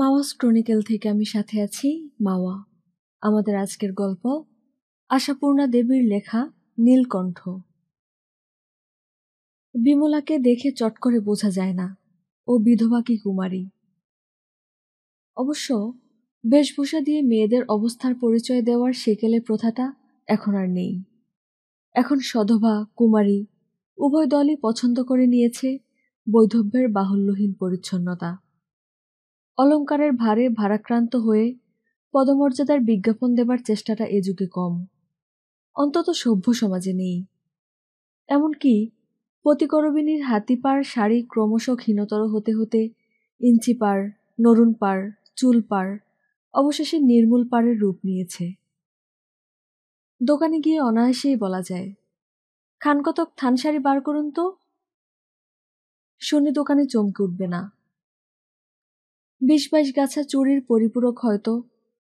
মাওয়াস ক্রনিকেল থেকে আমি সাথে আছি মাওয়া আমাদের আজকের গল্প আশাপূর্ণা দেবীর লেখা নীলকণ্ঠ বিমলাকে দেখে চট করে বোঝা যায় না ও বিধবা কি কুমারী অবশ্য বেশভূষা দিয়ে মেয়েদের অবস্থার পরিচয় দেওয়ার সেকেলে প্রথাটা এখন আর নেই এখন সধবা কুমারী উভয় দলই পছন্দ করে নিয়েছে বৈধব্যের বাহুল্যহীন পরিচ্ছন্নতা অলঙ্কারের ভারে ভারাক্রান্ত হয়ে পদমর্যাদার বিজ্ঞাপন দেবার চেষ্টাটা এ যুগে কম অন্তত সভ্য সমাজে নেই এমনকি পতিকরবিনীর হাতিপার শাড়ি ক্রমশ ক্ষীণতর হতে হতে ইঞ্চিপার নরুন পার চুল পার অবশেষে নির্মূল পাড়ের রূপ নিয়েছে দোকানে গিয়ে অনায়াসেই বলা যায় খানকতক থান শাড়ি বার করুন তো শুনে দোকানে চমকে উঠবে না বিশ বাইশ গাছা চুরির পরিপূরক হয়তো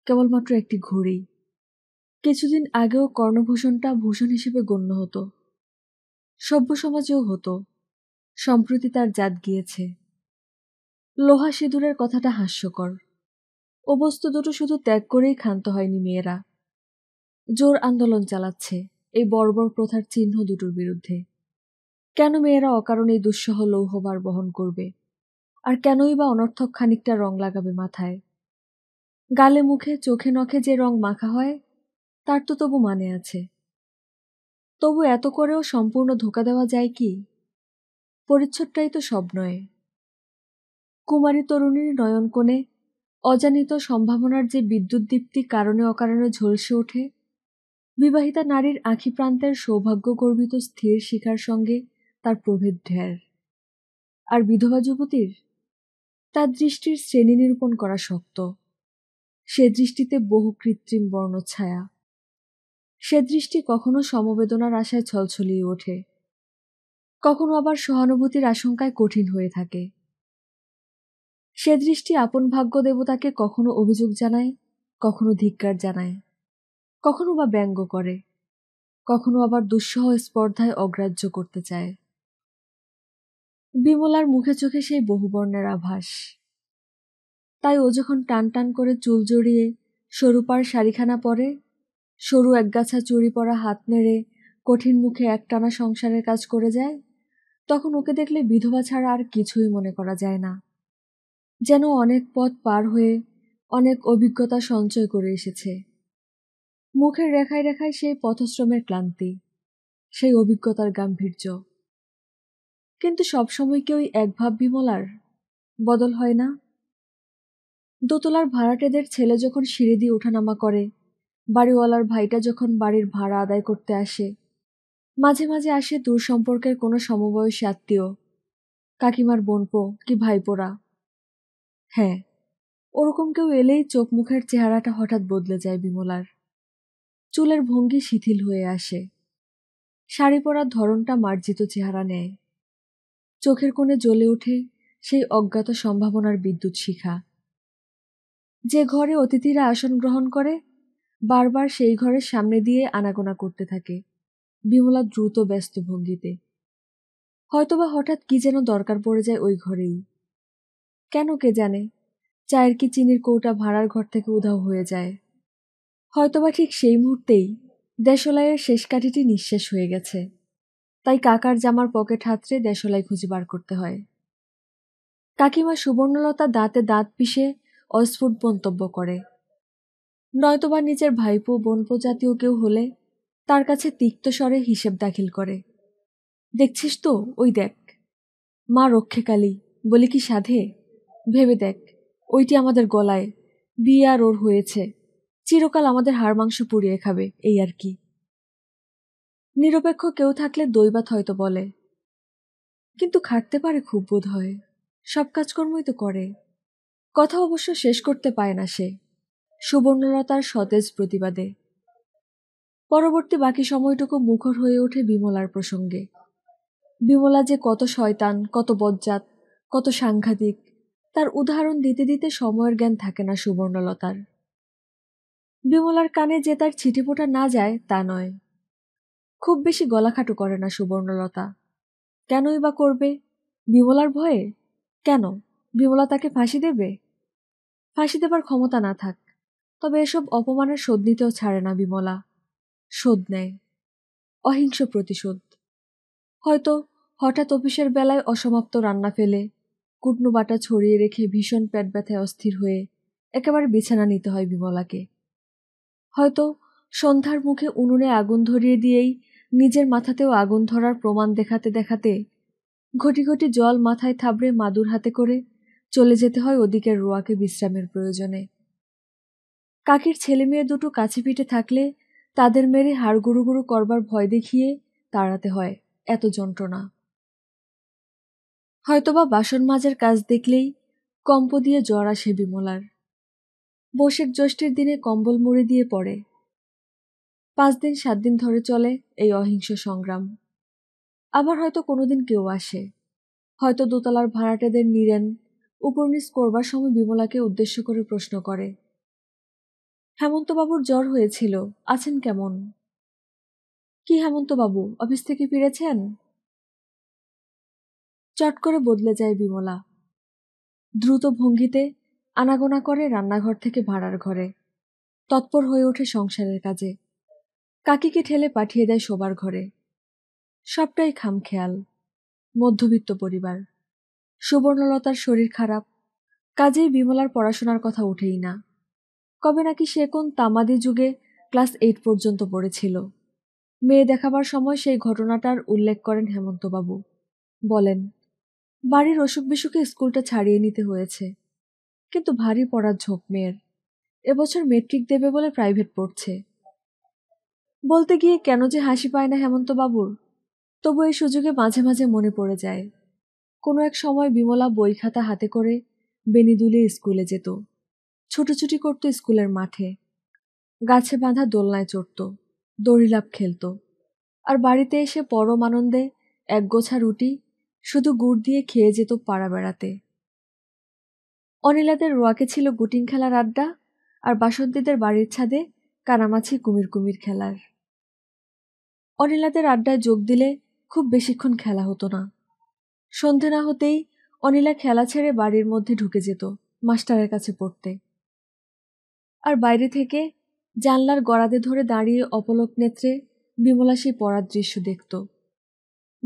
কেবলমাত্র একটি ঘড়ি কিছুদিন আগেও কর্ণভূষণটা ভূষণ হিসেবে গণ্য হতো সভ্য সমাজেও হতো সম্প্রতি তার জাত গিয়েছে লোহা সিঁদুরের কথাটা হাস্যকর ও বস্তু দুটো শুধু ত্যাগ করেই ক্ষান্ত হয়নি মেয়েরা জোর আন্দোলন চালাচ্ছে এই বর্বর প্রথার চিহ্ন দুটোর বিরুদ্ধে কেন মেয়েরা অকারণে দুঃসহ লৌহবার বহন করবে আর কেনই বা অনর্থক খানিকটা রং লাগাবে মাথায় গালে মুখে চোখে নখে যে রং মাখা হয় তার তো তবু মানে আছে তবু এত করেও সম্পূর্ণ ধোকা দেওয়া যায় কি পরিচ্ছদটাই তো সব নয় কুমারী তরুণীর নয়ন কোণে অজানিত সম্ভাবনার যে বিদ্যুৎ দীপ্তি কারণে অকারণে ঝলসে ওঠে বিবাহিতা নারীর আঁখি প্রান্তের সৌভাগ্য গর্বিত স্থির শিখার সঙ্গে তার প্রভেদ ঢের আর বিধবা যুবতীর তার দৃষ্টির শ্রেণী নিরূপণ করা শক্ত সে দৃষ্টিতে বহু কৃত্রিম বর্ণছায়া সে দৃষ্টি কখনো সমবেদনার আশায় ছলছলিয়ে ওঠে কখনো আবার সহানুভূতির আশঙ্কায় কঠিন হয়ে থাকে সে দৃষ্টি আপন ভাগ্য দেবতাকে কখনো অভিযোগ জানায় কখনো ধিক্কার জানায় কখনো বা ব্যঙ্গ করে কখনো আবার দুঃসহ স্পর্ধায় অগ্রাহ্য করতে চায় বিমলার মুখে চোখে সেই বহুবর্ণের আভাস তাই ও যখন টান টান করে চুল জড়িয়ে সরু শাড়িখানা পরে সরু একগাছা চুরি পরা হাত নেড়ে কঠিন মুখে একটানা সংসারের কাজ করে যায় তখন ওকে দেখলে বিধবা ছাড়া আর কিছুই মনে করা যায় না যেন অনেক পথ পার হয়ে অনেক অভিজ্ঞতা সঞ্চয় করে এসেছে মুখের রেখায় রেখায় সেই পথশ্রমের ক্লান্তি সেই অভিজ্ঞতার গাম্ভীর্য কিন্তু সবসময় কি ওই একভাব বিমলার বদল হয় না দোতলার ভাড়াটেদের ছেলে যখন সিঁড়ি দিয়ে ওঠানামা করে বাড়িওয়ালার ভাইটা যখন বাড়ির ভাড়া আদায় করতে আসে মাঝে মাঝে আসে দূর সম্পর্কের কোনো সমবয়সী আত্মীয় কাকিমার বোনপো কি ভাইপোরা হ্যাঁ ওরকম কেউ এলেই চোখ মুখের চেহারাটা হঠাৎ বদলে যায় বিমলার চুলের ভঙ্গি শিথিল হয়ে আসে শাড়ি পরার ধরনটা মার্জিত চেহারা নেয় চোখের কোণে জ্বলে ওঠে সেই অজ্ঞাত সম্ভাবনার বিদ্যুৎ শিখা যে ঘরে অতিথিরা আসন গ্রহণ করে বারবার সেই ঘরের সামনে দিয়ে আনাগোনা করতে থাকে বিমলা দ্রুত ব্যস্ত ভঙ্গিতে হয়তোবা হঠাৎ কি যেন দরকার পড়ে যায় ওই ঘরেই কেন কে জানে চায়ের কি চিনির কৌটা ভাড়ার ঘর থেকে উধাও হয়ে যায় হয়তোবা ঠিক সেই মুহূর্তেই দেশলাইয়ের শেষ কাঠিটি নিঃশেষ হয়ে গেছে তাই কাকার জামার পকেট হাতড়ে দেশলাই খুঁজে বার করতে হয় কাকিমা সুবর্ণলতা দাঁতে দাঁত পিষে অস্ফুট মন্তব্য করে নয়তোবা নিজের ভাইপো বোনপো জাতীয় কেউ হলে তার কাছে তিক্ত স্বরে হিসেব দাখিল করে দেখছিস তো ওই দেখ মা রক্ষে কালী বলে কি সাধে ভেবে দেখ ওইটি আমাদের গলায় বিয়ে আর ওর হয়েছে চিরকাল আমাদের হাড় মাংস পুড়িয়ে খাবে এই আর কি নিরপেক্ষ কেউ থাকলে দৈবাত হয়তো বলে কিন্তু খাটতে পারে খুব বোধ হয় সব কাজকর্মই তো করে কথা অবশ্য শেষ করতে পায় না সে সুবর্ণলতার সতেজ প্রতিবাদে পরবর্তী বাকি সময়টুকু মুখর হয়ে ওঠে বিমলার প্রসঙ্গে বিমলা যে কত শয়তান কত বজ্জাত কত সাংঘাতিক তার উদাহরণ দিতে দিতে সময়ের জ্ঞান থাকে না সুবর্ণলতার বিমলার কানে যে তার ছিটে না যায় তা নয় খুব বেশি গলাখাটু করে না সুবর্ণলতা কেনই বা করবে বিমলার ভয়ে কেন বিমলা তাকে ফাঁসি দেবে ফাঁসি দেবার ক্ষমতা না থাক তবে এসব অপমানের শোধ নিতেও ছাড়ে না বিমলা শোধ নেয় অহিংস প্রতিশোধ হয়তো হঠাৎ অফিসের বেলায় অসমাপ্ত রান্না ফেলে কুটনো বাটা ছড়িয়ে রেখে ভীষণ পেট ব্যথায় অস্থির হয়ে একেবারে বিছানা নিতে হয় বিমলাকে হয়তো সন্ধ্যার মুখে উনুনে আগুন ধরিয়ে দিয়েই নিজের মাথাতেও আগুন ধরার প্রমাণ দেখাতে দেখাতে ঘটি ঘটি জল মাথায় থাবড়ে মাদুর হাতে করে চলে যেতে হয় ওদিকের রোয়াকে বিশ্রামের প্রয়োজনে কাকির ছেলে মেয়ে দুটো কাছে পিঠে থাকলে তাদের মেরে হাড় গুরু গুড়ু করবার ভয় দেখিয়ে তাড়াতে হয় এত যন্ত্রণা হয়তোবা বাসন মাজার কাজ দেখলেই কম্প দিয়ে জ্বর আসে বিমলার বসের জ্যৈষ্ঠের দিনে কম্বল মুড়ে দিয়ে পড়ে পাঁচ দিন সাত দিন ধরে চলে এই অহিংস সংগ্রাম আবার হয়তো কোনোদিন কেউ আসে হয়তো দোতলার ভাড়াটেদের নিরেন উপনিস করবার সময় বিমলাকে উদ্দেশ্য করে প্রশ্ন করে হেমন্তবাবুর জ্বর হয়েছিল আছেন কেমন কি হেমন্তবাবু অফিস থেকে ফিরেছেন চট করে বদলে যায় বিমলা দ্রুত ভঙ্গিতে আনাগোনা করে রান্নাঘর থেকে ভাড়ার ঘরে তৎপর হয়ে ওঠে সংসারের কাজে কাকিকে ঠেলে পাঠিয়ে দেয় শোবার ঘরে সবটাই খামখেয়াল মধ্যবিত্ত পরিবার সুবর্ণলতার শরীর খারাপ কাজেই বিমলার পড়াশোনার কথা উঠেই না কবে নাকি সে কোন তামাদি যুগে ক্লাস এইট পর্যন্ত পড়েছিল মেয়ে দেখাবার সময় সেই ঘটনাটার উল্লেখ করেন হেমন্তবাবু বলেন বাড়ির অসুখ বিসুখে স্কুলটা ছাড়িয়ে নিতে হয়েছে কিন্তু ভারী পড়ার ঝোঁক মেয়ের এবছর মেট্রিক দেবে বলে প্রাইভেট পড়ছে বলতে গিয়ে কেন যে হাসি পায় না হেমন্তবাবুর তবু এই সুযোগে মাঝে মাঝে মনে পড়ে যায় কোনো এক সময় বিমলা বই খাতা হাতে করে বেনিদুলে স্কুলে যেত ছুটোছুটি করতো স্কুলের মাঠে গাছে বাঁধা দোলনায় চড়ত দড়িলাপ খেলত আর বাড়িতে এসে পরম আনন্দে এক গোছা রুটি শুধু গুড় দিয়ে খেয়ে যেত পাড়া বেড়াতে অনিলাদের রোয়াকে ছিল গুটিং খেলার আড্ডা আর বাসন্তীদের বাড়ির ছাদে কানামাছি কুমির কুমির খেলার অনিলাদের আড্ডায় যোগ দিলে খুব বেশিক্ষণ খেলা হতো না সন্ধে না হতেই অনিলা খেলা ছেড়ে বাড়ির মধ্যে ঢুকে যেত মাস্টারের কাছে পড়তে আর বাইরে থেকে জানলার গড়াদে ধরে দাঁড়িয়ে অপলক নেত্রে বিমলা সেই পড়ার দৃশ্য দেখত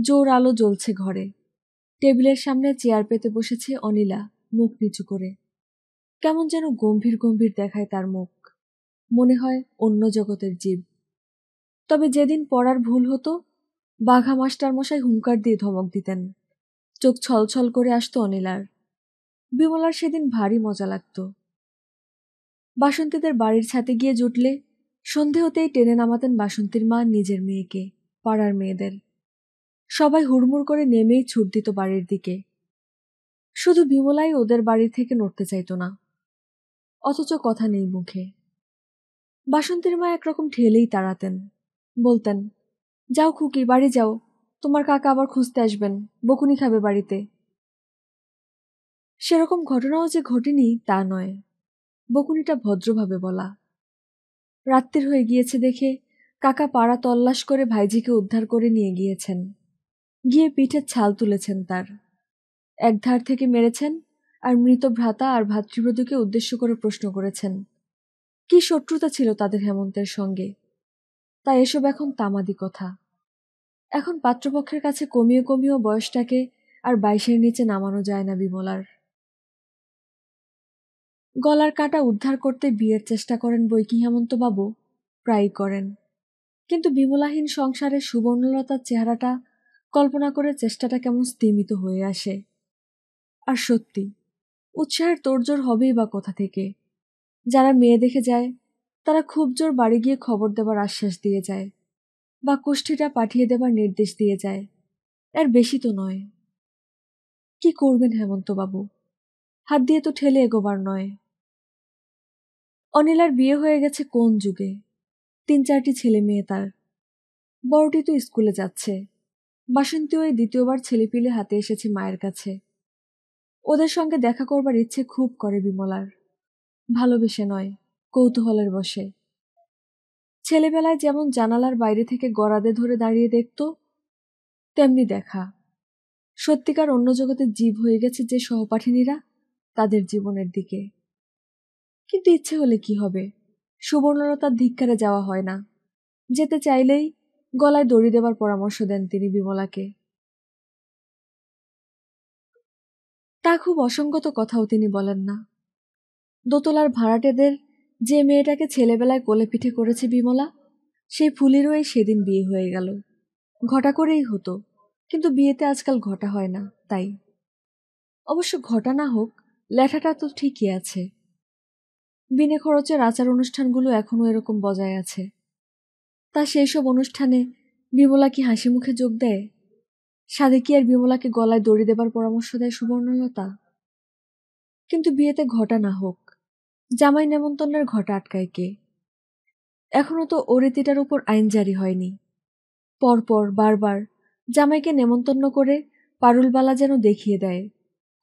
জোর আলো জ্বলছে ঘরে টেবিলের সামনে চেয়ার পেতে বসেছে অনিলা মুখ নিচু করে কেমন যেন গম্ভীর গম্ভীর দেখায় তার মুখ মনে হয় অন্য জগতের জীব তবে যেদিন পড়ার ভুল হতো বাঘা মাস্টারমশাই হুঙ্কার দিয়ে ধমক দিতেন চোখ ছলছল করে আসত অনিলার বিমলার সেদিন ভারী মজা লাগত বাসন্তীদের বাড়ির ছাতে গিয়ে জুটলে সন্ধে হতেই টেনে নামাতেন বাসন্তীর মা নিজের মেয়েকে পাড়ার মেয়েদের সবাই হুড়মুড় করে নেমেই ছুট দিত বাড়ির দিকে শুধু বিমলাই ওদের বাড়ি থেকে নড়তে চাইত না অথচ কথা নেই মুখে বাসন্তীর মা একরকম ঠেলেই তাড়াতেন বলতেন যাও খুকি বাড়ি যাও তোমার কাকা আবার খুঁজতে আসবেন বকুনি খাবে বাড়িতে সেরকম ঘটনাও যে ঘটেনি তা নয় বকুনিটা ভদ্রভাবে বলা রাত্রির হয়ে গিয়েছে দেখে কাকা পাড়া তল্লাশ করে ভাইজিকে উদ্ধার করে নিয়ে গিয়েছেন গিয়ে পিঠের ছাল তুলেছেন তার একধার থেকে মেরেছেন আর মৃত ভ্রাতা আর ভাতৃবধূকে উদ্দেশ্য করে প্রশ্ন করেছেন কি শত্রুতা ছিল তাদের হেমন্তের সঙ্গে তা এসব এখন তামাদি কথা এখন পাত্রপক্ষের কাছে কমিয়ে কমিয়েও বয়সটাকে আর বাইশের নিচে নামানো যায় না বিমলার গলার কাটা উদ্ধার করতে বিয়ের চেষ্টা করেন বৈকি হেমন্তবাবু প্রায়ই করেন কিন্তু বিমলাহীন সংসারে সুবর্ণলতার চেহারাটা কল্পনা করে চেষ্টাটা কেমন স্তিমিত হয়ে আসে আর সত্যি উৎসাহের তোড়জোড় হবেই বা কোথা থেকে যারা মেয়ে দেখে যায় তারা খুব জোর বাড়ি গিয়ে খবর দেবার আশ্বাস দিয়ে যায় বা কোষ্ঠীটা পাঠিয়ে দেবার নির্দেশ দিয়ে যায় এর বেশি তো নয় কি করবেন হেমন্তবাবু হাত দিয়ে তো ঠেলে এগোবার নয় অনিলার বিয়ে হয়ে গেছে কোন যুগে তিন চারটি ছেলে মেয়ে তার বড়টি তো স্কুলে যাচ্ছে বাসন্তী ওই দ্বিতীয়বার ছেলেপিলে হাতে এসেছে মায়ের কাছে ওদের সঙ্গে দেখা করবার ইচ্ছে খুব করে বিমলার ভালোবেসে নয় কৌতূহলের বসে ছেলেবেলায় যেমন জানালার বাইরে থেকে গড়াদে ধরে দাঁড়িয়ে দেখত তেমনি দেখা সত্যিকার অন্য জগতে জীব হয়ে গেছে যে সহপাঠিনীরা তাদের জীবনের দিকে কিন্তু ইচ্ছে হলে কি হবে সুবর্ণলতার ধিক্ষারে যাওয়া হয় না যেতে চাইলেই গলায় দড়ি দেবার পরামর্শ দেন তিনি বিমলাকে তা খুব অসঙ্গত কথাও তিনি বলেন না দোতলার ভাড়াটেদের যে মেয়েটাকে ছেলেবেলায় কোলে পিঠে করেছে বিমলা সেই ফুলিরও এই সেদিন বিয়ে হয়ে গেল ঘটা করেই হতো কিন্তু বিয়েতে আজকাল ঘটা হয় না তাই অবশ্য ঘটা না হোক লেখাটা তো ঠিকই আছে বিনে খরচের আচার অনুষ্ঠানগুলো এখনও এরকম বজায় আছে তা সেই সব অনুষ্ঠানে বিমলা কি হাসি মুখে যোগ দেয় কি আর বিমলাকে গলায় দড়ি দেবার পরামর্শ দেয় সুবর্ণলতা কিন্তু বিয়েতে ঘটা না হোক জামাই নেমন্তন্নের ঘটা আটকায় কে এখনও তো ও উপর আইন জারি হয়নি পরপর বারবার জামাইকে নেমন্তন্ন করে পারুলবালা যেন দেখিয়ে দেয়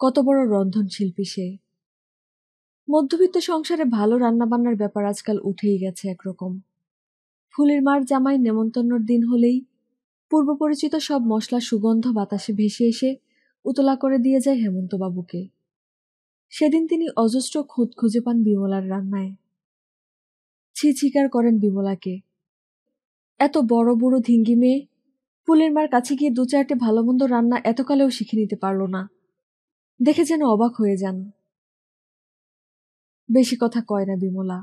কত বড় রন্ধনশিল্পী সে মধ্যবিত্ত সংসারে ভালো রান্নাবান্নার ব্যাপার আজকাল উঠেই গেছে একরকম ফুলের মার জামাই নেমন্তন্নর দিন হলেই পূর্বপরিচিত সব মশলা সুগন্ধ বাতাসে ভেসে এসে উতলা করে দিয়ে যায় হেমন্তবাবুকে সেদিন তিনি অজস্র খুঁত খুঁজে পান বিমলার রান্নায় ছি ছিকার করেন বিমলাকে এত বড় বড় ধিঙ্গি মেয়ে ফুলের মার কাছে গিয়ে দু চারটে ভালো মন্দ রান্না এতকালেও শিখে নিতে পারল না দেখে যেন অবাক হয়ে যান বেশি কথা কয় না বিমলা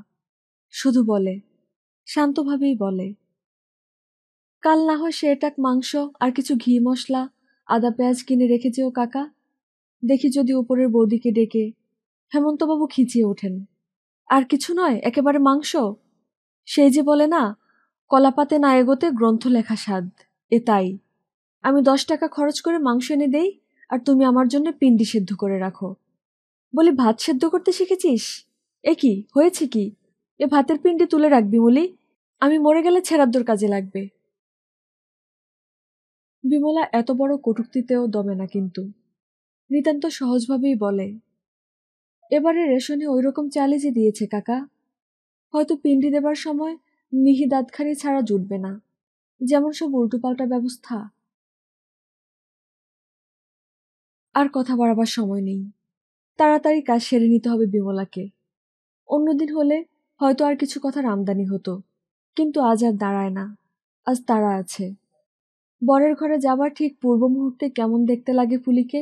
শুধু বলে শান্তভাবেই বলে কাল না হয় এটাক মাংস আর কিছু ঘি মশলা আদা পেঁয়াজ কিনে রেখেছে ও কাকা দেখি যদি উপরের বৌদিকে ডেকে হেমন্তবাবু খিঁচিয়ে ওঠেন আর কিছু নয় একেবারে মাংস সেই যে বলে না কলাপাতে না এগোতে গ্রন্থ লেখা স্বাদ এ তাই আমি দশ টাকা খরচ করে মাংস এনে দেই আর তুমি আমার জন্য পিন্ডি সেদ্ধ করে রাখো বলি ভাত সেদ্ধ করতে শিখেছিস এ কি হয়েছে কি এ ভাতের পিন্ডি তুলে রাখবি বলি আমি মরে গেলে ছেড়াদ্দর কাজে লাগবে বিমলা এত বড় কটুক্তিতেও দমে না কিন্তু নিতান্ত সহজভাবেই বলে এবারে রেশনে ওই রকম চালই দিয়েছে কাকা হয়তো পিন্ডি দেবার সময় মিহি দাঁতখানি ছাড়া জুটবে না যেমন সব উল্টোপাল্টা ব্যবস্থা আর কথা বাড়াবার সময় নেই তাড়াতাড়ি কাজ সেরে নিতে হবে বিমলাকে অন্যদিন হলে হয়তো আর কিছু কথার আমদানি হতো কিন্তু আজ আর দাঁড়ায় না আজ তারা আছে বরের ঘরে যাবার ঠিক পূর্ব মুহূর্তে কেমন দেখতে লাগে ফুলিকে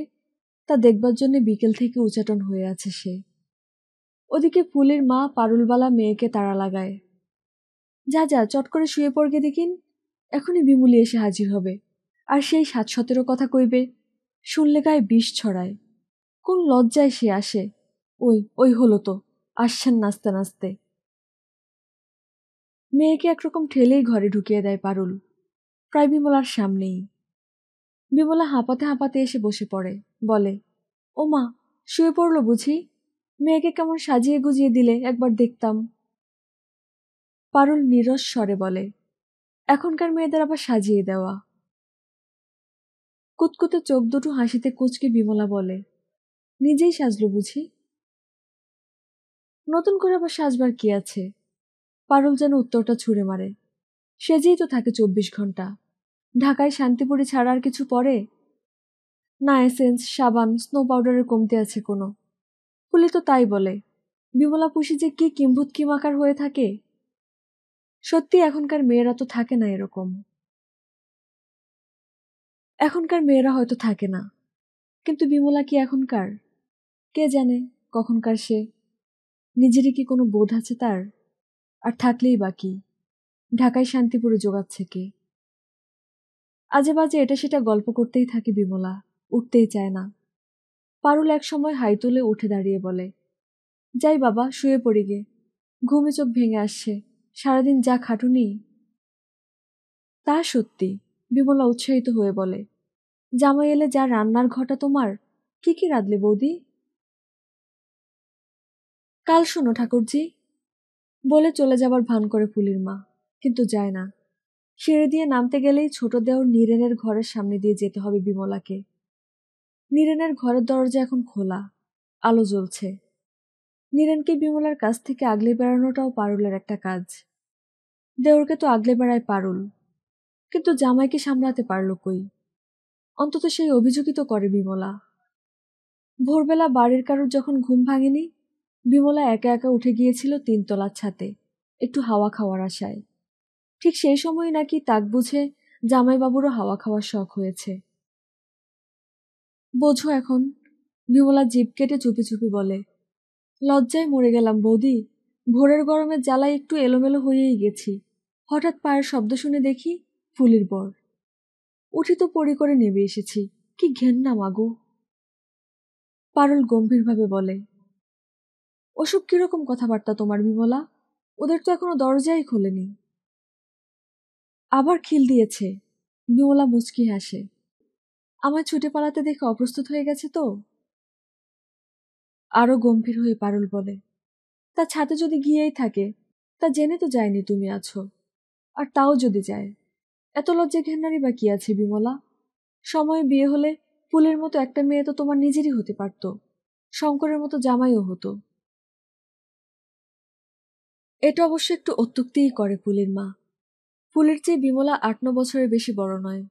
তা দেখবার জন্য বিকেল থেকে উচাটন হয়ে আছে সে ওদিকে ফুলের মা পারুলবালা মেয়েকে তাড়া লাগায় যা যা চট করে শুয়ে পড়গে দেখিন এখনই বিমুলি এসে হাজির হবে আর সেই সাত সতেরো কথা কইবে শুনলে গায়ে বিষ ছড়ায় কোন লজ্জায় সে আসে ওই ওই হলো তো আসছেন নাচতে নাচতে মেয়েকে একরকম ঠেলেই ঘরে ঢুকিয়ে দেয় পারুল প্রায় বিমলার সামনেই বিমলা হাঁপাতে হাঁপাতে এসে বসে পড়ে বলে ও মা শুয়ে পড়লো বুঝি মেয়েকে কেমন সাজিয়ে গুজিয়ে দিলে একবার দেখতাম পারুল নিরস স্বরে বলে এখনকার মেয়েদের আবার সাজিয়ে দেওয়া কুতকুতে চোখ দুটো হাসিতে কুচকে বিমলা বলে নিজেই সাজলো বুঝি নতুন করে আবার সাজবার কি আছে পারুল যেন উত্তরটা ছুঁড়ে মারে সেজেই তো থাকে চব্বিশ ঘন্টা ঢাকায় শান্তিপুরে ছাড়া আর কিছু পরে না এসেন্স সাবান স্নো পাউডারের কমতি আছে কোনো পুলি তো তাই বলে বিমলা পুষি যে কি কিম্ভুত কিমাকার হয়ে থাকে সত্যি এখনকার মেয়েরা তো থাকে না এরকম এখনকার মেয়েরা হয়তো থাকে না কিন্তু বিমলা কি এখনকার কে জানে কখনকার সে নিজেরই কি কোনো বোধ আছে তার আর থাকলেই বাকি ঢাকায় শান্তিপুরে জোগাচ্ছে কে আজে বাজে এটা সেটা গল্প করতেই থাকে বিমলা উঠতেই চায় না পারুল এক সময় হাই তুলে উঠে দাঁড়িয়ে বলে যাই বাবা শুয়ে পড়ি গে ঘুমে চোখ ভেঙে আসছে সারাদিন যা খাটুনি তা সত্যি বিমলা উৎসাহিত হয়ে বলে জামাই এলে যা রান্নার ঘটা তোমার কি কি রাঁধলে বৌদি কাল শোনো ঠাকুরজি বলে চলে যাবার ভান করে ফুলির মা কিন্তু যায় না সিঁড়ি দিয়ে নামতে গেলেই ছোট দেওর নীরেনের ঘরের সামনে দিয়ে যেতে হবে বিমলাকে নীরেনের ঘরের দরজা এখন খোলা আলো জ্বলছে নীরেনকে বিমলার কাছ থেকে আগলে বেড়ানোটাও পারুলের একটা কাজ দেওরকে তো আগলে বেড়ায় পারুল কিন্তু জামাইকে সামলাতে পারল কই অন্তত সেই অভিযোগই তো করে বিমলা ভোরবেলা বাড়ির কারোর যখন ঘুম ভাঙেনি বিমলা একা একা উঠে গিয়েছিল তিনতলার ছাতে একটু হাওয়া খাওয়ার আশায় ঠিক সেই সময় নাকি তাক বুঝে জামাইবাবুরও হাওয়া খাওয়ার শখ হয়েছে বোঝো এখন বিমলা জিপ কেটে চুপি চুপি বলে লজ্জায় মরে গেলাম বৌদি ভোরের গরমে জ্বালায় একটু এলোমেলো হয়েই গেছি হঠাৎ পায়ের শব্দ শুনে দেখি ফুলির বর উঠি তো পড়ি করে নেমে এসেছি কি ঘেন্না মাগো পারুল গম্ভীরভাবে বলে ওসব কিরকম কথাবার্তা তোমার বিমলা ওদের তো এখনো দরজাই খোলেনি আবার খিল দিয়েছে নিওলা মুচকি হাসে আমার ছুটে পালাতে দেখে অপ্রস্তুত হয়ে গেছে তো আরও গম্ভীর হয়ে পারুল বলে তা ছাতে যদি গিয়েই থাকে তা জেনে তো যায়নি তুমি আছো আর তাও যদি যায় এত লজ্জা ঘেন্নারি বা কি আছে বিমলা সময়ে বিয়ে হলে ফুলের মতো একটা মেয়ে তো তোমার নিজেরই হতে পারত শঙ্করের মতো জামাইও হতো এটা অবশ্য একটু অত্যুক্তিই করে ফুলের মা ফুলের চেয়ে বিমলা আট ন বছরের বেশি বড় নয়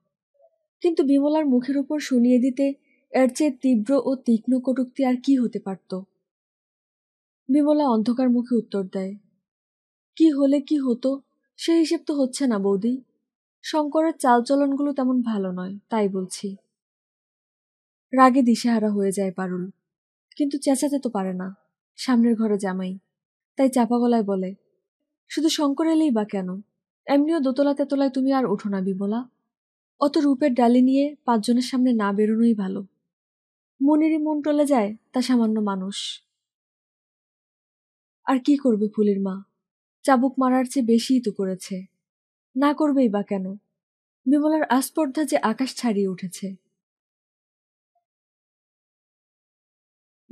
কিন্তু বিমলার মুখের উপর শুনিয়ে দিতে এর চেয়ে তীব্র ও তীক্ষ্ণ কটুক্তি আর কি হতে পারত বিমলা অন্ধকার মুখে উত্তর দেয় কি হলে কি হতো সে হিসেব তো হচ্ছে না বৌদি শঙ্করের চালচলনগুলো তেমন ভালো নয় তাই বলছি রাগে দিশেহারা হয়ে যায় পারুল কিন্তু চেঁচাতে তো পারে না সামনের ঘরে জামাই তাই চাপা গলায় বলে শুধু শঙ্কর এলেই বা কেন এমনিও দোতলা তেতলায় তুমি আর ওঠো না বিমলা অত রূপের ডালি নিয়ে পাঁচজনের সামনে না বেরোনোই ভালো মনেরই মন টলে যায় তা সামান্য মানুষ আর কি করবে ফুলের মা চাবুক মারার চেয়ে বেশিই তো করেছে না করবেই বা কেন বিমলার আস্পর্ধা যে আকাশ ছাড়িয়ে উঠেছে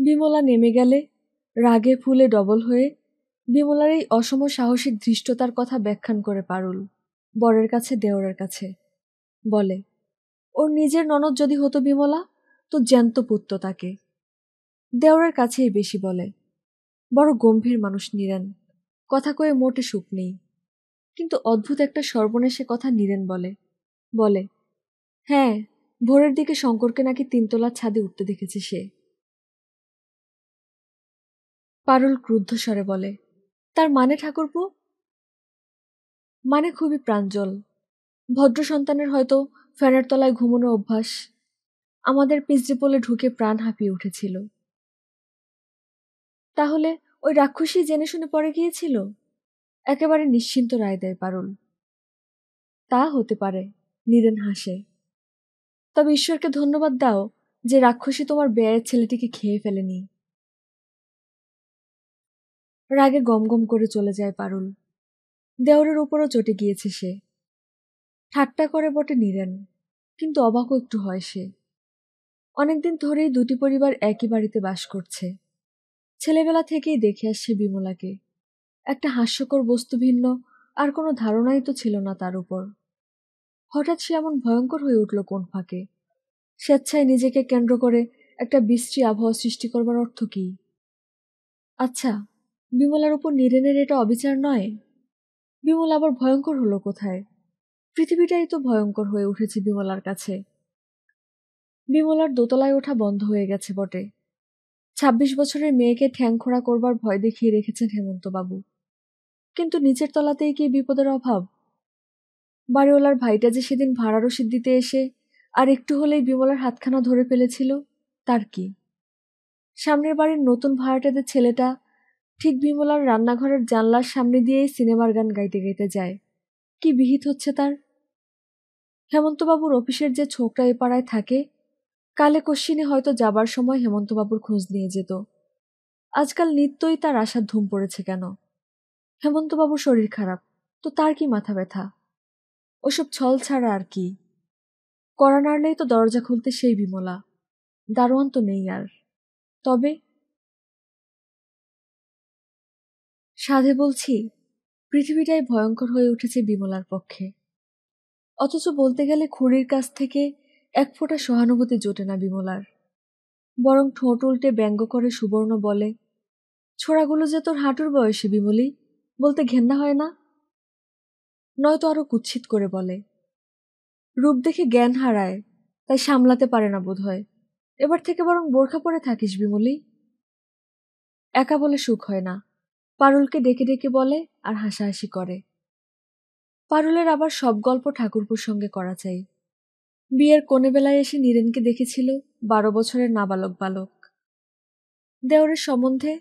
বিমলা নেমে গেলে রাগে ফুলে ডবল হয়ে বিমলার এই অসম সাহসী ধৃষ্টতার কথা ব্যাখ্যান করে পারুল বরের কাছে দেওরের কাছে বলে ওর নিজের ননদ যদি হতো বিমলা তো জ্যান্ত পুত্র তাকে দেওরের কাছেই বেশি বলে বড় গম্ভীর মানুষ নিরেন কথা কয়ে মোটে সুখ নেই কিন্তু অদ্ভুত একটা সর্বনেশে কথা নিরেন বলে বলে হ্যাঁ ভোরের দিকে শঙ্করকে নাকি তিনতলার ছাদে উঠতে দেখেছে সে পারুল ক্রুদ্ধস্বরে বলে তার মানে ঠাকুরপু মানে খুবই প্রাঞ্জল ভদ্র সন্তানের হয়তো ফ্যানের তলায় ঘুমানো অভ্যাস আমাদের পিজরিপোলে ঢুকে প্রাণ হাঁপিয়ে উঠেছিল তাহলে ওই রাক্ষসী জেনে শুনে পড়ে গিয়েছিল একেবারে নিশ্চিন্ত রায় দেয় পারুল তা হতে পারে নীরেন হাসে তবে ঈশ্বরকে ধন্যবাদ দাও যে রাক্ষসী তোমার বেয়ের ছেলেটিকে খেয়ে ফেলেনি রাগে গমগম করে চলে যায় পারুল দেওরের উপরও চটে গিয়েছে সে ঠাট্টা করে বটে নিরেন কিন্তু অবাকও একটু হয় সে অনেকদিন ধরেই দুটি পরিবার একই বাড়িতে বাস করছে ছেলেবেলা থেকেই দেখে আসছে বিমলাকে একটা হাস্যকর বস্তু ভিন্ন আর কোনো ধারণাই তো ছিল না তার উপর হঠাৎ সে এমন ভয়ঙ্কর হয়ে উঠল কোন ফাঁকে স্বেচ্ছায় নিজেকে কেন্দ্র করে একটা বিশ্রী আবহাওয়া সৃষ্টি করবার অর্থ কী আচ্ছা বিমলার উপর নীরেনের এটা অবিচার নয় বিমল আবার ভয়ঙ্কর হলো কোথায় পৃথিবীটাই তো ভয়ঙ্কর হয়ে উঠেছে বিমলার কাছে বিমলার দোতলায় ওঠা বন্ধ হয়ে গেছে বটে ছাব্বিশ বছরের মেয়েকে ঠ্যাংখোড়া করবার ভয় দেখিয়ে রেখেছেন হেমন্তবাবু কিন্তু নিচের তলাতেই কি বিপদের অভাব বাড়িওয়ালার ভাইটা যে সেদিন ভাড়া রসিদ দিতে এসে আর একটু হলেই বিমলার হাতখানা ধরে ফেলেছিল তার কি সামনের বাড়ির নতুন ভাড়াটাদের ছেলেটা ঠিক বিমলার রান্নাঘরের জানলার সামনে দিয়েই সিনেমার গান গাইতে গাইতে যায় কি বিহিত হচ্ছে তার হেমন্তবাবুর অফিসের যে ছোকরা এ পাড়ায় থাকে কালে কশ্বিনে হয়তো যাবার সময় হেমন্তবাবুর খোঁজ নিয়ে যেত আজকাল নিত্যই তার আশার ধুম পড়েছে কেন হেমন্তবাবুর শরীর খারাপ তো তার কি মাথা ব্যথা ওসব ছল ছাড়া আর কি করানার নেই তো দরজা খুলতে সেই বিমলা দারোয়ান তো নেই আর তবে সাধে বলছি পৃথিবীটাই ভয়ঙ্কর হয়ে উঠেছে বিমলার পক্ষে অথচ বলতে গেলে খুঁড়ির কাছ থেকে এক ফোঁটা সহানুভূতি জোটে না বিমলার বরং ঠোঁট উল্টে ব্যঙ্গ করে সুবর্ণ বলে ছোড়াগুলো যে তোর হাঁটুর বয়সে বিমলি বলতে ঘেন্না হয় না নয়তো আরো কুচ্ছিত করে বলে রূপ দেখে জ্ঞান হারায় তাই সামলাতে পারে না বোধ হয় এবার থেকে বরং বোরখা পরে থাকিস বিমলি একা বলে সুখ হয় না পারুলকে ডেকে ডেকে বলে আর হাসাহাসি করে পারুলের আবার সব গল্প ঠাকুরপুর সঙ্গে করা চাই বিয়ের কোনে বেলায় এসে নীরেনকে দেখেছিল বারো বছরের নাবালক বালক দেওরের সম্বন্ধে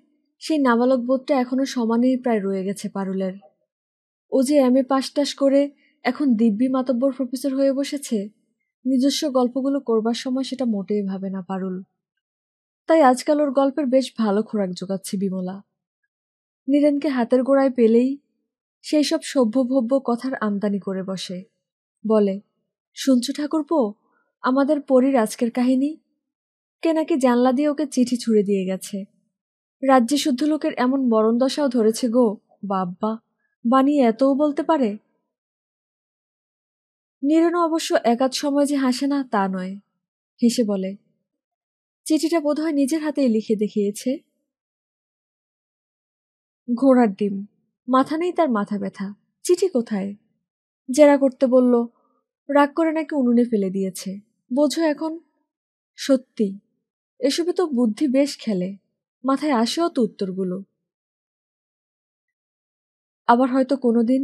সেই নাবালক বোধটা এখনো সমানেই প্রায় রয়ে গেছে পারুলের ও যে এম এ পাশ টাস করে এখন দিব্যি মাতব্বর প্রফেসর হয়ে বসেছে নিজস্ব গল্পগুলো করবার সময় সেটা মোটেই ভাবে না পারুল তাই আজকাল ওর গল্পের বেশ ভালো খোরাক যোগাচ্ছে বিমলা নীরেনকে হাতের গোড়ায় পেলেই সেই সব সভ্যভব্য কথার আমদানি করে বসে বলে ঠাকুর ঠাকুরপো আমাদের পরীর আজকের কাহিনী কে নাকি জানলা দিয়ে ওকে চিঠি ছুড়ে দিয়ে গেছে রাজ্যে শুদ্ধ লোকের এমন মরণ দশাও ধরেছে গো বাব্বা বানিয়ে এতও বলতে পারে নীরনও অবশ্য একাত সময় যে হাসে না তা নয় হেসে বলে চিঠিটা বোধহয় নিজের হাতেই লিখে দেখিয়েছে ঘোড়ার ডিম মাথা নেই তার মাথা ব্যথা চিঠি কোথায় জেরা করতে বলল রাগ করে নাকি উনুনে ফেলে দিয়েছে বোঝো এখন সত্যি এসবে তো বুদ্ধি বেশ খেলে মাথায় আসেও তো উত্তরগুলো আবার হয়তো কোনো দিন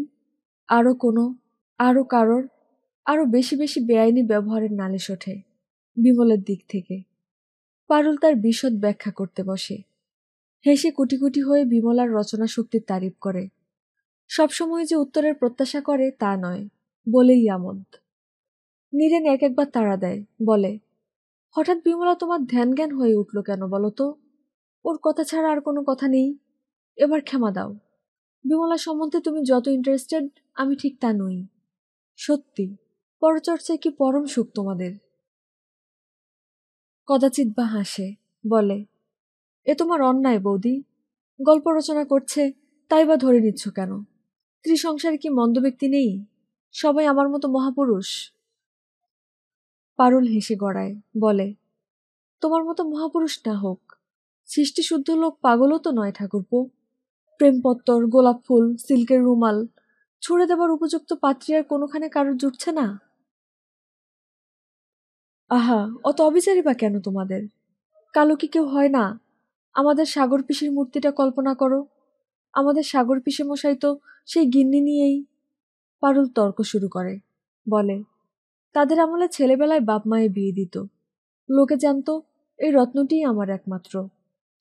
আরও কোনো আরও কারোর আরও বেশি বেশি বেআইনি ব্যবহারের নালিশ ওঠে বিমলের দিক থেকে পারুল তার বিশদ ব্যাখ্যা করতে বসে হেসে কুটি কুটি হয়ে বিমলার রচনা শক্তির তারিফ করে সবসময় যে উত্তরের প্রত্যাশা করে তা নয় বলেই আমোদ নীরেন এক একবার তাড়া দেয় বলে হঠাৎ বিমলা তোমার ধ্যান জ্ঞান হয়ে উঠল কেন বলো তো ওর কথা ছাড়া আর কোনো কথা নেই এবার ক্ষমা দাও বিমলা সম্বন্ধে তুমি যত ইন্টারেস্টেড আমি ঠিক তা নই সত্যি পরচর্চায় কি পরম সুখ তোমাদের কদাচিৎ বা হাসে বলে এ তোমার অন্যায় বৌদি গল্প রচনা করছে তাই বা ধরে নিচ্ছ কেন ত্রিসংসারে কি মন্দ ব্যক্তি নেই সবাই আমার মতো মহাপুরুষ পারুল হেসে গড়ায় বলে তোমার মতো মহাপুরুষ না হোক সৃষ্টিশুদ্ধ লোক পাগলও তো নয় ঠাকুরপো প্রেমপত্তর গোলাপ ফুল সিল্কের রুমাল ছুড়ে দেবার উপযুক্ত পাত্রী আর কোনোখানে কারোর জুটছে না আহা অত অবিচারী বা কেন তোমাদের কালো কি কেউ হয় না আমাদের সাগর পিসির মূর্তিটা কল্পনা করো আমাদের সাগর পিসে মশাই তো সেই গিন্নি নিয়েই পারুল তর্ক শুরু করে বলে তাদের আমলে ছেলেবেলায় বাপ মায়ে বিয়ে দিত লোকে জানত এই রত্নটিই আমার একমাত্র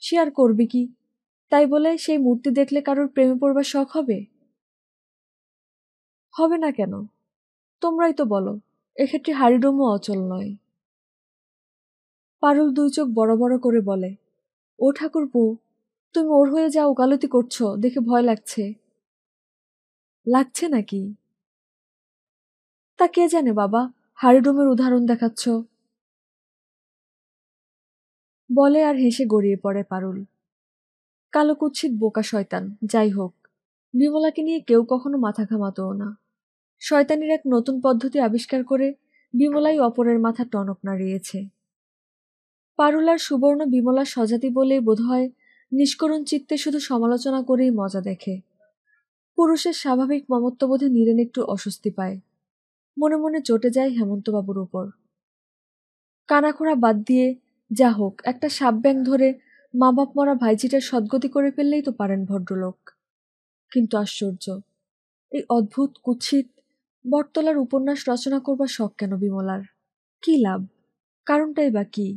সে আর করবে কি তাই বলে সেই মূর্তি দেখলে কারোর প্রেমে পড়বার শখ হবে হবে না কেন তোমরাই তো বলো এক্ষেত্রে হারিডোমও অচল নয় পারুল দুই চোখ বড় বড় করে বলে ও ঠাকুরপু তুমি ওর হয়ে যা ওকালতি করছো দেখে ভয় লাগছে লাগছে নাকি তা কে জানে বাবা হারিডোমের উদাহরণ দেখাচ্ছ বলে আর হেসে গড়িয়ে পড়ে পারুল কালো কুচ্ছিত বোকা শয়তান যাই হোক বিমলাকে নিয়ে কেউ কখনো মাথা ঘামাতও না শয়তানির এক নতুন পদ্ধতি আবিষ্কার করে বিমলাই অপরের মাথা টনক নাড়িয়েছে পারুলার সুবর্ণ বিমলা স্বজাতি বলেই হয় নিষ্করণ চিত্তে শুধু সমালোচনা করেই মজা দেখে পুরুষের স্বাভাবিক মমত্ববোধে নীরেন একটু অস্বস্তি পায় মনে মনে চটে যায় হেমন্তবাবুর ওপর কানাখোড়া বাদ দিয়ে যা হোক একটা সাপব্যাং ধরে মা বাপ মরা ভাইজিটার সদ্গতি করে ফেললেই তো পারেন ভদ্রলোক কিন্তু আশ্চর্য এই অদ্ভুত কুৎসিত বটতলার উপন্যাস রচনা করবার শখ কেন বিমলার কি লাভ কারণটাই বা কী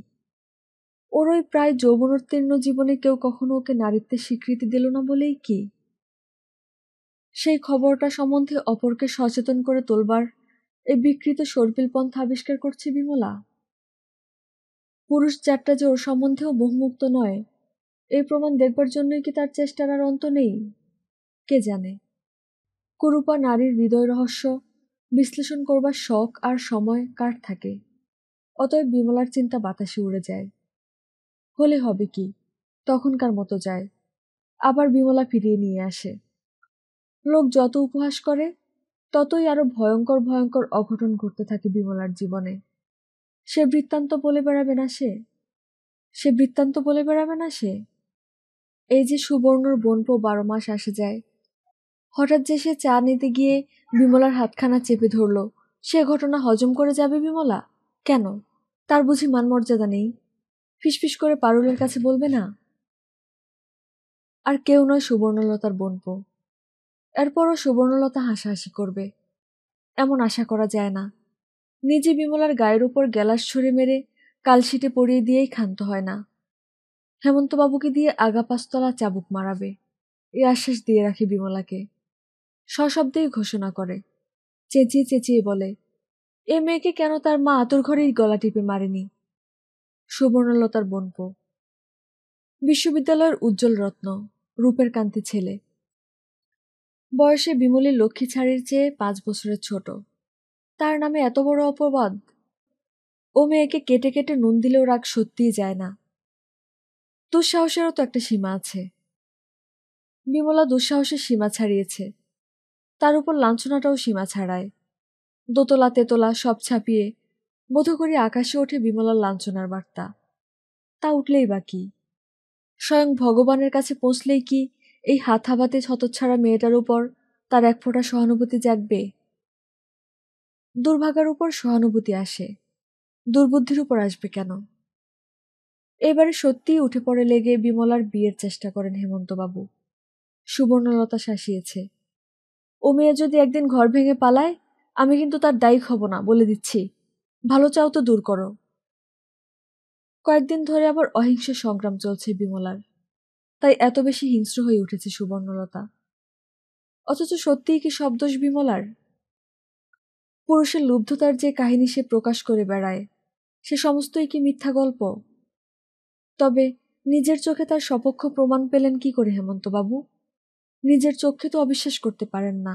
ওর ওই প্রায় যৌবনোত্তীর্ণ জীবনে কেউ কখনো ওকে নারীত্বের স্বীকৃতি দিল না বলেই কি সেই খবরটা সম্বন্ধে অপরকে সচেতন করে তোলবার এই বিকৃত পন্থা আবিষ্কার করছে বিমলা পুরুষ চারটা যে ওর সম্বন্ধেও বহুমুক্ত নয় এই প্রমাণ দেখবার জন্যই কি তার চেষ্টার আর অন্ত নেই কে জানে কুরুপা নারীর হৃদয় রহস্য বিশ্লেষণ করবার শখ আর সময় কার থাকে অতএব বিমলার চিন্তা বাতাসে উড়ে যায় হলে হবে কি তখনকার মতো যায় আবার বিমলা ফিরিয়ে নিয়ে আসে লোক যত উপহাস করে ততই আরো ভয়ঙ্কর ভয়ঙ্কর অঘটন ঘটতে থাকে বিমলার জীবনে সে বৃত্তান্ত বলে বেড়াবে না সে সে বৃত্তান্ত বলে বেড়াবে না সে এই যে সুবর্ণর বনপো বারো মাস আসে যায় হঠাৎ যে সে চা নিতে গিয়ে বিমলার হাতখানা চেপে ধরল সে ঘটনা হজম করে যাবে বিমলা কেন তার বুঝি মানমর্যাদা নেই ফিসফিস করে পারুলের কাছে বলবে না আর কেউ নয় সুবর্ণলতার বনপো এরপরও সুবর্ণলতা হাসাহাসি করবে এমন আশা করা যায় না নিজে বিমলার গায়ের উপর গ্যালাস ছুঁড়ে মেরে কালশিটে পরিয়ে দিয়েই ক্ষান্ত হয় না হেমন্তবাবুকে দিয়ে আগাপাস্তলা চাবুক মারাবে এ আশ্বাস দিয়ে রাখি বিমলাকে সশব্দেই ঘোষণা করে চেঁচিয়ে চেঁচিয়ে বলে এ মেয়েকে কেন তার মা আতর ঘরেই গলা টিপে মারেনি সুবর্ণলতার বনপ বিশ্ববিদ্যালয়ের উজ্জ্বল রত্ন রূপের কান্তি ছেলে বয়সে বিমলি লক্ষ্মী ছাড়ির চেয়ে পাঁচ বছরের ছোট তার নামে এত বড় অপবাদ ও মেয়েকে কেটে কেটে নুন দিলেও রাগ সত্যিই যায় না দুঃসাহসেরও তো একটা সীমা আছে বিমলা দুঃসাহসের সীমা ছাড়িয়েছে তার উপর লাঞ্ছনাটাও সীমা ছাড়ায় দোতলা তেতলা সব ছাপিয়ে বোধ করি আকাশে ওঠে বিমলার লাঞ্ছনার বার্তা তা উঠলেই বাকি স্বয়ং ভগবানের কাছে পৌঁছলেই কি এই হাত হাবাতে ছতচ্ছাড়া মেয়েটার উপর তার এক ফোঁটা সহানুভূতি জাগবে দুর্ভাগার উপর সহানুভূতি আসে দুর্বুদ্ধির উপর আসবে কেন এবারে সত্যিই উঠে পড়ে লেগে বিমলার বিয়ের চেষ্টা করেন হেমন্তবাবু সুবর্ণলতা শাসিয়েছে ও মেয়ে যদি একদিন ঘর ভেঙে পালায় আমি কিন্তু তার দায়ী হব না বলে দিচ্ছি ভালো চাও তো দূর করো কয়েকদিন ধরে আবার অহিংসার সংগ্রাম চলছে বিমলার তাই এত বেশি হিংস্র হয়ে উঠেছে সুবর্ণলতা অথচ সত্যিই কি সব দোষ বিমলার পুরুষের লুব্ধতার যে কাহিনী সে প্রকাশ করে বেড়ায় সে সমস্তই কি মিথ্যা গল্প তবে নিজের চোখে তার সপক্ষ প্রমাণ পেলেন কি করে হেমন্তবাবু নিজের চোখে তো অবিশ্বাস করতে পারেন না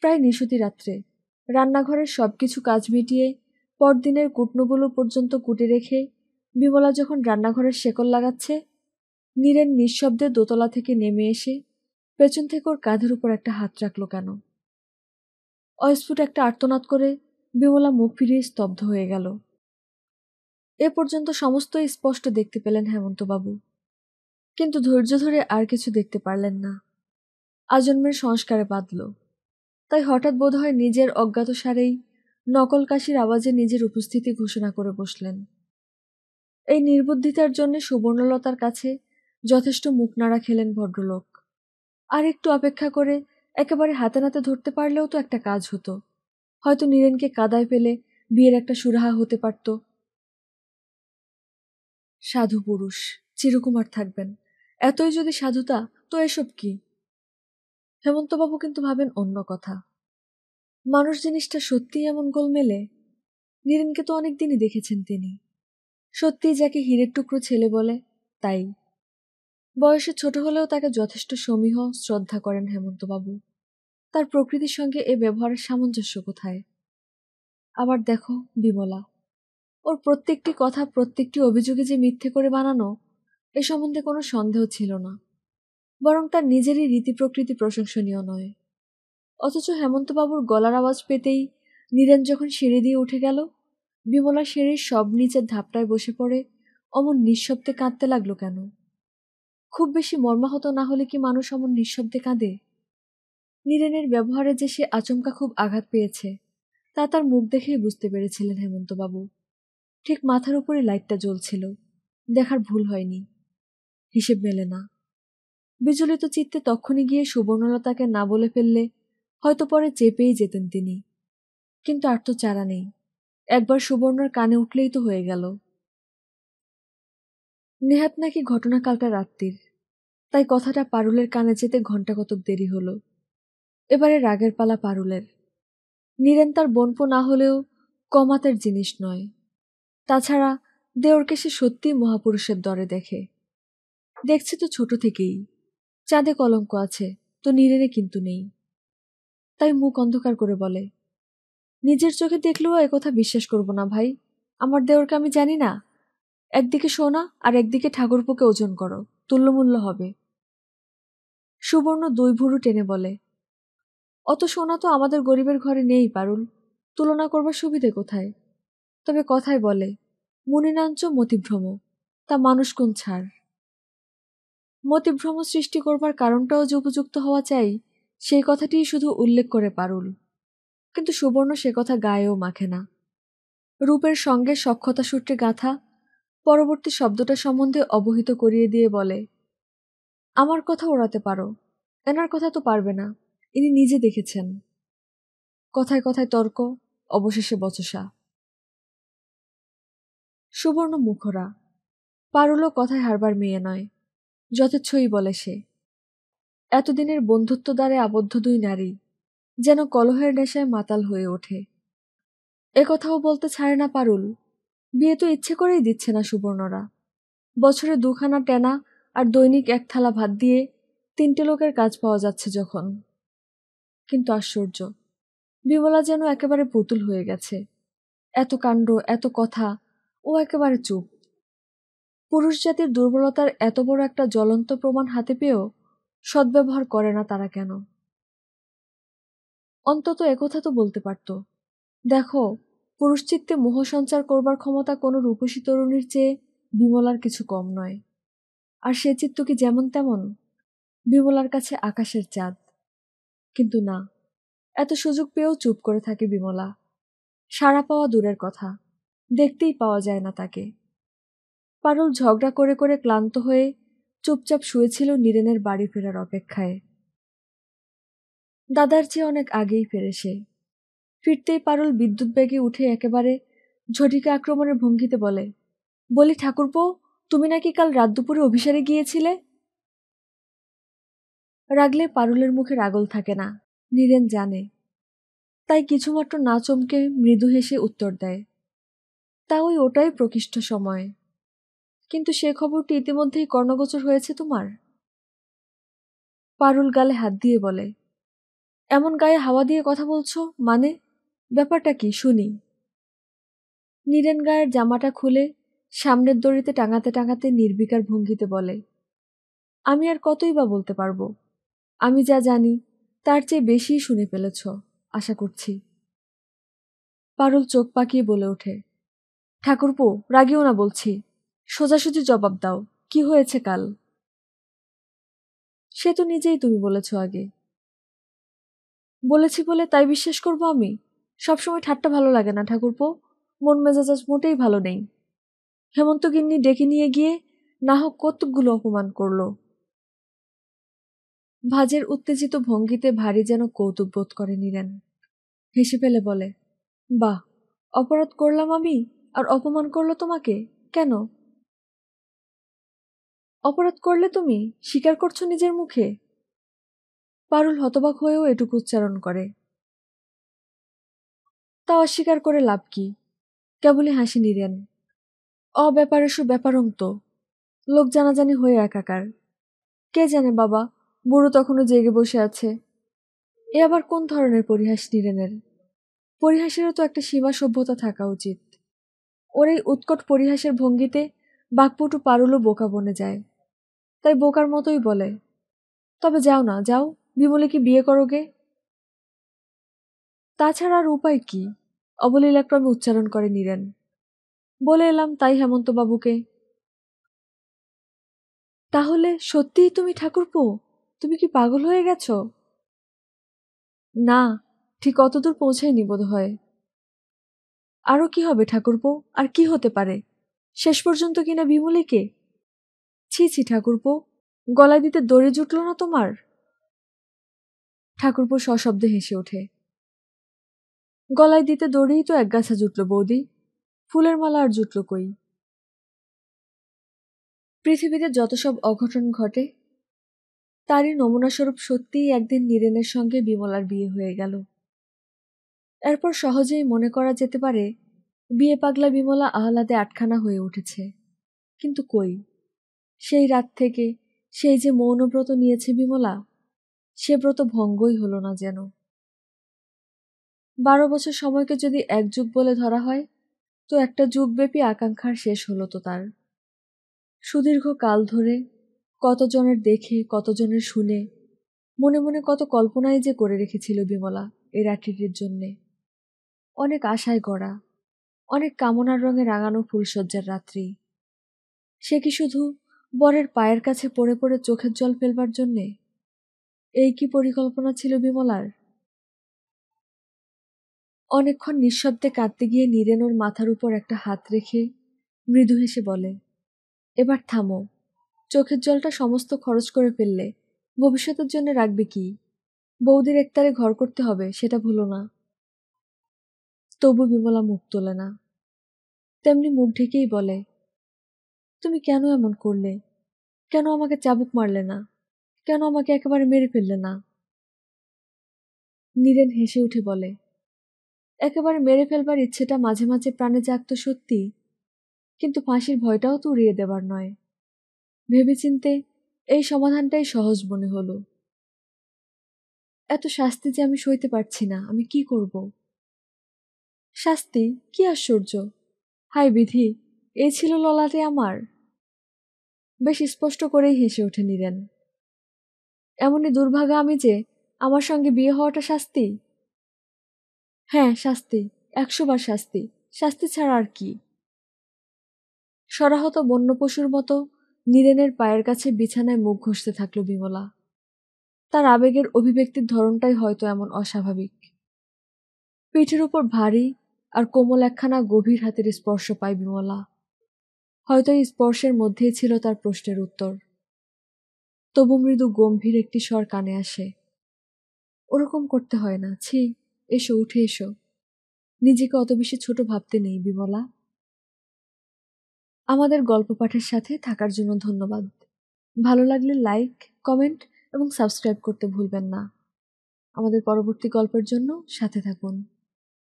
প্রায় নিশুতি রাত্রে রান্নাঘরের সব কিছু কাজ মিটিয়ে পরদিনের কুটনোগুলো পর্যন্ত কুটে রেখে বিমলা যখন রান্নাঘরের শেকল লাগাচ্ছে নীরেন নিঃশব্দে দোতলা থেকে নেমে এসে পেছন থেকে ওর কাঁধের উপর একটা হাত রাখলো কেন অস্ফুট একটা আর্তনাদ করে বিমলা মুখ ফিরিয়ে স্তব্ধ হয়ে গেল এ পর্যন্ত সমস্ত স্পষ্ট দেখতে পেলেন হেমন্তবাবু কিন্তু ধৈর্য ধরে আর কিছু দেখতে পারলেন না আজন্মের সংস্কারে বাঁধল তাই হঠাৎ বোধহয় নিজের অজ্ঞাতসারেই নকল কাশির আওয়াজে নিজের উপস্থিতি ঘোষণা করে বসলেন এই নির্বুদ্ধিতার জন্য সুবর্ণলতার কাছে যথেষ্ট মুখ নাড়া খেলেন ভদ্রলোক আর একটু অপেক্ষা করে একেবারে হাতে নাতে ধরতে পারলেও তো একটা কাজ হতো হয়তো নীরেনকে কাদায় পেলে বিয়ের একটা সুরাহা হতে পারত সাধু পুরুষ চিরকুমার থাকবেন এতই যদি সাধুতা তো এসব কি হেমন্তবাবু কিন্তু ভাবেন অন্য কথা মানুষ জিনিসটা সত্যিই এমন গোল মেলে নীরেনকে তো অনেকদিনই দেখেছেন তিনি সত্যিই যাকে হীরের টুকরো ছেলে বলে তাই বয়সে ছোট হলেও তাকে যথেষ্ট সমীহ শ্রদ্ধা করেন হেমন্তবাবু তার প্রকৃতির সঙ্গে এ ব্যবহারের সামঞ্জস্য কোথায় আবার দেখো বিমলা ওর প্রত্যেকটি কথা প্রত্যেকটি অভিযোগে যে মিথ্যে করে বানানো এ সম্বন্ধে কোনো সন্দেহ ছিল না বরং তার নিজেরই রীতি প্রকৃতি প্রশংসনীয় নয় অথচ হেমন্তবাবুর গলার আওয়াজ পেতেই নীরেন যখন সিঁড়ি দিয়ে উঠে গেল বিমলা সিঁড়ির সব নিচের ধাপটায় বসে পড়ে অমন নিঃশব্দে কাঁদতে লাগলো কেন খুব বেশি মর্মাহত না হলে কি মানুষ অমন নিঃশব্দে কাঁদে নীরেনের ব্যবহারে যে সে আচমকা খুব আঘাত পেয়েছে তা তার মুখ দেখেই বুঝতে পেরেছিলেন হেমন্তবাবু ঠিক মাথার উপরে লাইটটা জ্বলছিল দেখার ভুল হয়নি হিসেব মেলে না বিচলিত চিত্তে তখনই গিয়ে সুবর্ণলতাকে না বলে ফেললে হয়তো পরে চেপেই যেতেন তিনি কিন্তু আর তো চারা নেই একবার সুবর্ণর কানে উঠলেই তো হয়ে গেল নেহাত নাকি ঘটনাকালটা রাত্রির তাই কথাটা পারুলের কানে যেতে ঘন্টা কতক দেরি হল এবারে রাগের পালা পারুলের নীরেন তার বনপো না হলেও কমাতের জিনিস নয় তাছাড়া দেওরকে সে সত্যিই মহাপুরুষের দরে দেখে দেখছে তো ছোট থেকেই চাঁদে কলঙ্ক আছে তো নীরেনে কিন্তু নেই তাই মুখ অন্ধকার করে বলে নিজের চোখে দেখলেও কথা বিশ্বাস করব না ভাই আমার দেওরকে আমি জানি না একদিকে সোনা আর একদিকে ঠাকুরপোকে ওজন করো তুল্যমূল্য হবে সুবর্ণ দুই ভুরু টেনে বলে অত সোনা তো আমাদের গরিবের ঘরে নেই পারুল তুলনা করবার সুবিধে কোথায় তবে কথায় বলে মুনিনাঞ্চ মতিভ্রম তা মানুষ কোন ছাড় মতিভ্রম সৃষ্টি করবার কারণটাও যে উপযুক্ত হওয়া চাই সেই কথাটি শুধু উল্লেখ করে পারুল কিন্তু সুবর্ণ সে কথা গায়েও মাখে না রূপের সঙ্গে সক্ষতা সূত্রে গাথা পরবর্তী শব্দটা সম্বন্ধে অবহিত করিয়ে দিয়ে বলে আমার কথা ওড়াতে পারো এনার কথা তো পারবে না ইনি নিজে দেখেছেন কথায় কথায় তর্ক অবশেষে বচসা সুবর্ণ মুখরা পারুলও কথায় হারবার মেয়ে নয় যথেচ্ছই বলে সে এতদিনের বন্ধুত্ব দ্বারে আবদ্ধ দুই নারী যেন কলহের নেশায় মাতাল হয়ে ওঠে একথাও বলতে ছাড়ে না পারুল বিয়ে তো ইচ্ছে করেই দিচ্ছে না সুবর্ণরা বছরে দুখানা টেনা আর দৈনিক এক থালা ভাত দিয়ে তিনটে লোকের কাজ পাওয়া যাচ্ছে যখন কিন্তু আশ্চর্য বিমলা যেন একেবারে পুতুল হয়ে গেছে এত কাণ্ড এত কথা ও একেবারে চুপ পুরুষ জাতির দুর্বলতার এত বড় একটা জ্বলন্ত প্রমাণ হাতে পেয়েও সদ্ব্যবহার করে না তারা কেন অন্তত একথা তো বলতে পারত দেখো পুরুষচিত্তে মোহ সঞ্চার করবার ক্ষমতা কোনো রূপসী তরুণীর চেয়ে বিমলার কিছু কম নয় আর সে চিত্ত কি যেমন তেমন বিমলার কাছে আকাশের চাঁদ কিন্তু না এত সুযোগ পেয়েও চুপ করে থাকে বিমলা সারা পাওয়া দূরের কথা দেখতেই পাওয়া যায় না তাকে পারুল ঝগড়া করে করে ক্লান্ত হয়ে চুপচাপ শুয়েছিল নীরেনের বাড়ি ফেরার অপেক্ষায় দাদার চেয়ে অনেক আগেই ফেরে সে ফিরতেই পারুল বিদ্যুৎ বেগে উঠে একেবারে ঝটিকা আক্রমণের ভঙ্গিতে বলে বলি ঠাকুরপো তুমি নাকি কাল রাত দুপুরে অভিসারে গিয়েছিলে রাগলে পারুলের মুখে রাগল থাকে না নীরেন জানে তাই কিছুমাত্র না চমকে মৃদু হেসে উত্তর দেয় তা ওই ওটাই প্রকৃষ্ট সময় কিন্তু সে খবরটি ইতিমধ্যেই কর্ণগোচর হয়েছে তোমার পারুল গালে হাত দিয়ে বলে এমন গায়ে হাওয়া দিয়ে কথা বলছো মানে ব্যাপারটা কি শুনি নীরেন গায়ের জামাটা খুলে সামনের দড়িতে টাঙাতে টাঙাতে নির্বিকার ভঙ্গিতে বলে আমি আর কতই বা বলতে পারবো আমি যা জানি তার চেয়ে বেশি শুনে ফেলেছ আশা করছি পারুল চোখ পাকিয়ে বলে ওঠে ঠাকুরপো রাগিও না বলছি সোজাসুজি জবাব দাও কি হয়েছে কাল সে তো নিজেই তুমি বলেছ আগে বলেছি বলে তাই বিশ্বাস করব আমি সবসময় ঠাট্টা ভালো লাগে না ঠাকুরপো মন মেজাজ মোটেই ভালো নেই হেমন্ত গিন্নি ডেকে নিয়ে গিয়ে না হোক কতকগুলো অপমান করল ভাজের উত্তেজিত ভঙ্গিতে ভারী যেন কৌতুক বোধ করে নিলেন হেসে ফেলে বলে বাহ অপরাধ করলাম আমি আর অপমান করলো তোমাকে কেন অপরাধ করলে তুমি স্বীকার করছো নিজের মুখে পারুল হতবাক হয়েও এটুকু উচ্চারণ করে তা অস্বীকার করে লাভ কি কেবলই হাসি নিলেন সু ব্যাপারং তো লোক জানাজানি হয়ে একাকার কে জানে বাবা বুড়ো তখনও জেগে বসে আছে এ আবার কোন ধরনের পরিহাস নিরেনের পরিহাসেরও তো একটা সীমা সভ্যতা থাকা উচিত ওর এই উৎকট পরিহাসের ভঙ্গিতে বাকপটু পারুলও বোকা বনে যায় তাই বোকার মতোই বলে তবে যাও না যাও বিমলে কি বিয়ে করোগে তাছাড়া আর উপায় কি অবলীলাক্রমে উচ্চারণ করে নিলেন বলে এলাম তাই হেমন্তবাবুকে তাহলে সত্যিই তুমি ঠাকুরপো তুমি কি পাগল হয়ে গেছ না ঠিক কতদূর পৌঁছায়নি বোধ হয় আরও কি হবে ঠাকুরপো আর কি হতে পারে শেষ পর্যন্ত কিনা বিমলিকে ছি ছি ঠাকুরপো গলায় দিতে দড়ি জুটল না তোমার ঠাকুরপো সশব্দে হেসে ওঠে গলায় দিতে দড়িই তো একগাছা জুটল বৌদি ফুলের মালা আর জুটল কই পৃথিবীতে যত সব অঘটন ঘটে তারই নমুনাস্বরূপ সত্যিই একদিন নীরেনের সঙ্গে বিমলার বিয়ে হয়ে গেল এরপর সহজেই মনে করা যেতে পারে বিয়ে পাগলা বিমলা আহ্লাদে আটখানা হয়ে উঠেছে কিন্তু কই সেই রাত থেকে সেই যে মৌনব্রত নিয়েছে বিমলা সে ব্রত ভঙ্গই হলো না যেন বারো বছর সময়কে যদি এক যুগ বলে ধরা হয় তো একটা যুগব্যাপী আকাঙ্ক্ষার শেষ হলো তো তার সুদীর্ঘ কাল ধরে কতজনের দেখে কতজনের শুনে মনে মনে কত কল্পনাই যে করে রেখেছিল বিমলা এর রাত্রিটির জন্যে অনেক আশায় গড়া অনেক কামনার রঙে রাঙানো ফুলসজ্জার রাত্রি সে কি শুধু বরের পায়ের কাছে পড়ে পড়ে চোখের জল ফেলবার জন্যে এই কি পরিকল্পনা ছিল বিমলার অনেকক্ষণ নিঃশব্দে কাঁদতে গিয়ে নীরেন ওর মাথার উপর একটা হাত রেখে মৃদু হেসে বলে এবার থামো চোখের জলটা সমস্ত খরচ করে ফেললে ভবিষ্যতের জন্য রাখবে কি বৌদির একতারে ঘর করতে হবে সেটা ভুলো না তবু বিমলা মুখ তোলে না তেমনি মুখ ঢেকেই বলে তুমি কেন এমন করলে কেন আমাকে চাবুক মারলে না কেন আমাকে একেবারে মেরে ফেললে না নীরেন হেসে উঠে বলে একেবারে মেরে ফেলবার ইচ্ছেটা মাঝে মাঝে প্রাণে জাগত সত্যি কিন্তু ফাঁসির ভয়টাও তো উড়িয়ে দেবার নয় ভেবেচিন্তে এই সমাধানটাই সহজ মনে হলো এত শাস্তি যে আমি সইতে পারছি না আমি কি করব শাস্তি কি আশ্চর্য হাই বিধি এই ছিল ললাটে আমার বেশ স্পষ্ট করেই হেসে ওঠে নিরেন এমনই দুর্ভাগা আমি যে আমার সঙ্গে বিয়ে হওয়াটা শাস্তি হ্যাঁ শাস্তি একশোবার শাস্তি শাস্তি ছাড়া আর কি সরাহত বন্য পশুর মতো নীরেনের পায়ের কাছে বিছানায় মুখ ঘষতে থাকল বিমলা তার আবেগের অভিব্যক্তির ধরনটাই হয়তো এমন অস্বাভাবিক পিঠের উপর ভারী আর কোমল একখানা গভীর হাতের স্পর্শ পায় বিমলা হয়তো এই স্পর্শের মধ্যেই ছিল তার প্রশ্নের উত্তর তবু মৃদু গম্ভীর একটি স্বর কানে আসে ওরকম করতে হয় না ছি এসো উঠে এসো নিজেকে অত বেশি ছোট ভাবতে নেই বিমলা আমাদের গল্প পাঠের সাথে থাকার জন্য ধন্যবাদ ভালো লাগলে লাইক কমেন্ট এবং সাবস্ক্রাইব করতে ভুলবেন না আমাদের পরবর্তী গল্পের জন্য সাথে থাকুন